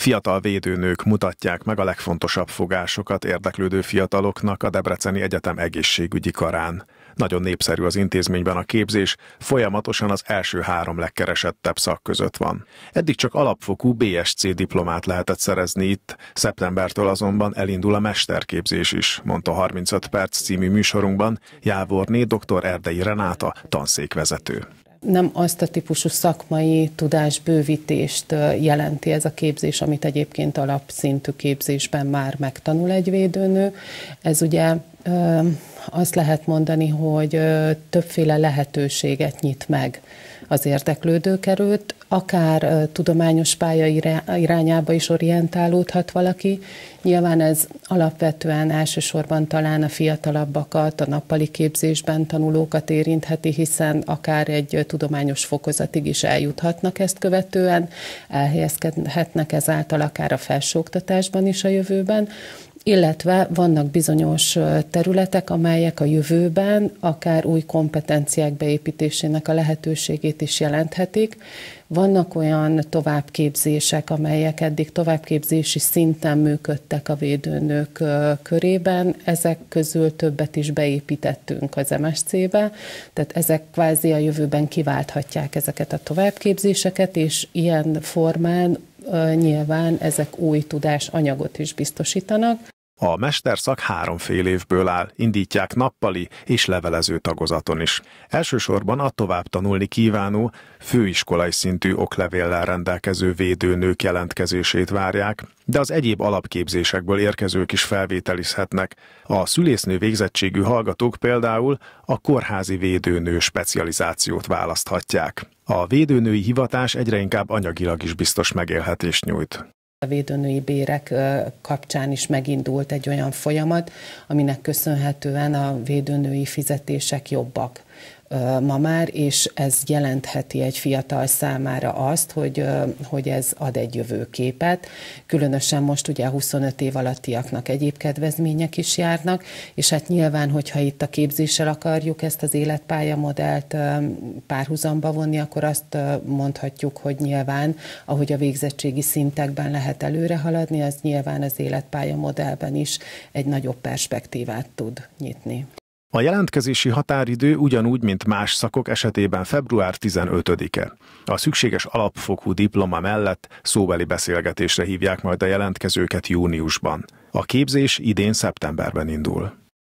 Fiatal védőnők mutatják meg a legfontosabb fogásokat érdeklődő fiataloknak a Debreceni Egyetem egészségügyi karán. Nagyon népszerű az intézményben a képzés, folyamatosan az első három legkeresettebb szak között van. Eddig csak alapfokú BSC diplomát lehetett szerezni itt, szeptembertől azonban elindul a mesterképzés is, mondta 35 perc című műsorunkban Jávorné dr. Erdei Renáta, tanszékvezető nem azt a típusú szakmai tudásbővítést jelenti ez a képzés, amit egyébként alapszintű képzésben már megtanul egy védőnő. Ez ugye azt lehet mondani, hogy többféle lehetőséget nyit meg az érdeklődők előtt, akár tudományos pálya irányába is orientálódhat valaki. Nyilván ez alapvetően elsősorban talán a fiatalabbakat, a nappali képzésben tanulókat érintheti, hiszen akár egy tudományos fokozatig is eljuthatnak ezt követően, elhelyezkedhetnek ezáltal akár a felsőoktatásban is a jövőben, illetve vannak bizonyos területek, amelyek a jövőben akár új kompetenciák beépítésének a lehetőségét is jelenthetik. Vannak olyan továbbképzések, amelyek eddig továbbképzési szinten működtek a védőnők körében, ezek közül többet is beépítettünk az MSC-be, tehát ezek kvázi a jövőben kiválthatják ezeket a továbbképzéseket, és ilyen formán nyilván ezek új tudásanyagot is biztosítanak. A mesterszak három fél évből áll, indítják nappali és levelező tagozaton is. Elsősorban a tovább tanulni kívánó, főiskolai szintű oklevéllel rendelkező védőnők jelentkezését várják, de az egyéb alapképzésekből érkezők is felvételizhetnek. A szülésznő végzettségű hallgatók például a kórházi védőnő specializációt választhatják. A védőnői hivatás egyre inkább anyagilag is biztos megélhetést nyújt. A védőnői bérek kapcsán is megindult egy olyan folyamat, aminek köszönhetően a védőnői fizetések jobbak ma már, és ez jelentheti egy fiatal számára azt, hogy, hogy ez ad egy jövőképet. Különösen most ugye 25 év alattiaknak egyéb kedvezmények is járnak, és hát nyilván, hogyha itt a képzéssel akarjuk ezt az életpályamodellt párhuzamba vonni, akkor azt mondhatjuk, hogy nyilván, ahogy a végzettségi szintekben lehet előre haladni, az nyilván az életpályamodellben is egy nagyobb perspektívát tud nyitni. A jelentkezési határidő ugyanúgy, mint más szakok esetében február 15-e. A szükséges alapfokú diploma mellett szóbeli beszélgetésre hívják majd a jelentkezőket júniusban. A képzés idén szeptemberben indul.